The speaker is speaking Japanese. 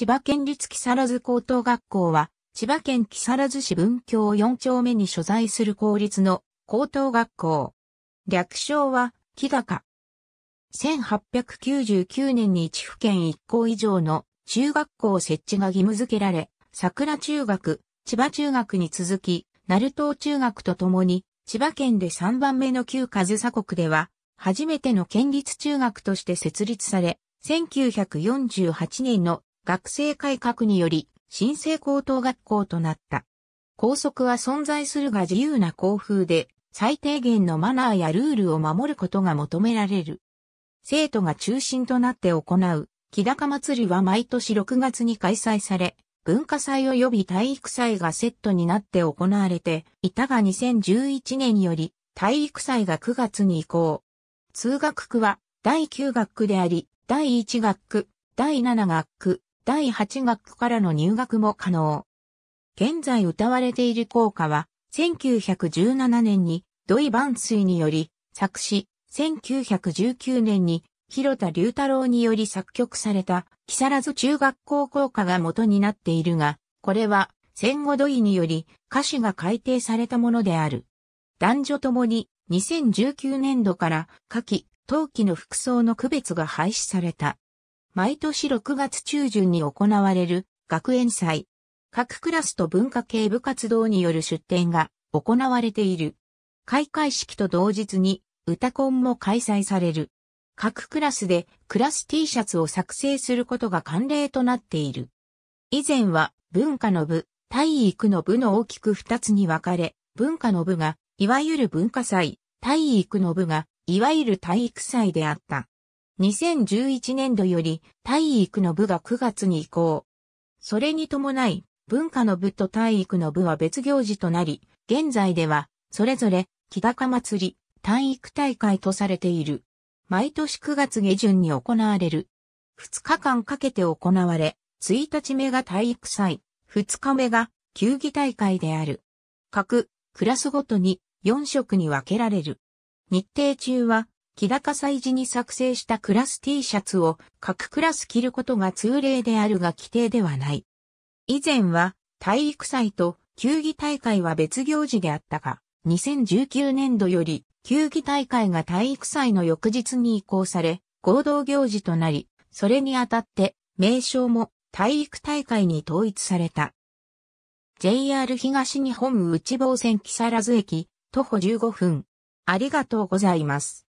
千葉県立木更津高等学校は、千葉県木更津市文京4丁目に所在する公立の高等学校。略称は、木高。1899年に1府県1校以上の中学校設置が義務付けられ、桜中学、千葉中学に続き、鳴門中学とともに、千葉県で3番目の旧上総国では、初めての県立中学として設立され、1948年の学生改革により、新生高等学校となった。校則は存在するが自由な校風で、最低限のマナーやルールを守ることが求められる。生徒が中心となって行う、木高祭りは毎年6月に開催され、文化祭及び体育祭がセットになって行われていたが2011年より体育祭が9月に移行。通学区は第9学区であり、第1学区、第7学区、第8学区からの入学も可能。現在歌われている校歌は、1917年に土井万水により作詞、1919年に広田龍太郎により作曲された木更津中学校校歌が元になっているが、これは戦後土井により歌詞が改訂されたものである。男女ともに2019年度から夏季、冬季の服装の区別が廃止された。毎年6月中旬に行われる学園祭。各クラスと文化系部活動による出展が行われている。開会式と同日に歌コンも開催される。各クラスでクラス T シャツを作成することが慣例となっている。以前は文化の部、体育の部の大きく2つに分かれ、文化の部がいわゆる文化祭、体育の部がいわゆる体育祭であった。2011年度より体育の部が9月に移行。それに伴い、文化の部と体育の部は別行事となり、現在では、それぞれ、木高祭り、体育大会とされている。毎年9月下旬に行われる。2日間かけて行われ、1日目が体育祭、2日目が球技大会である。各クラスごとに4色に分けられる。日程中は木高祭事に作成したクラス T シャツを各クラス着ることが通例であるが規定ではない。以前は体育祭と球技大会は別行事であったが、2019年度より球技大会が体育祭の翌日に移行され、合同行事となり、それにあたって名称も体育大会に統一された。JR 東日本内房線木更津駅、徒歩15分。ありがとうございます。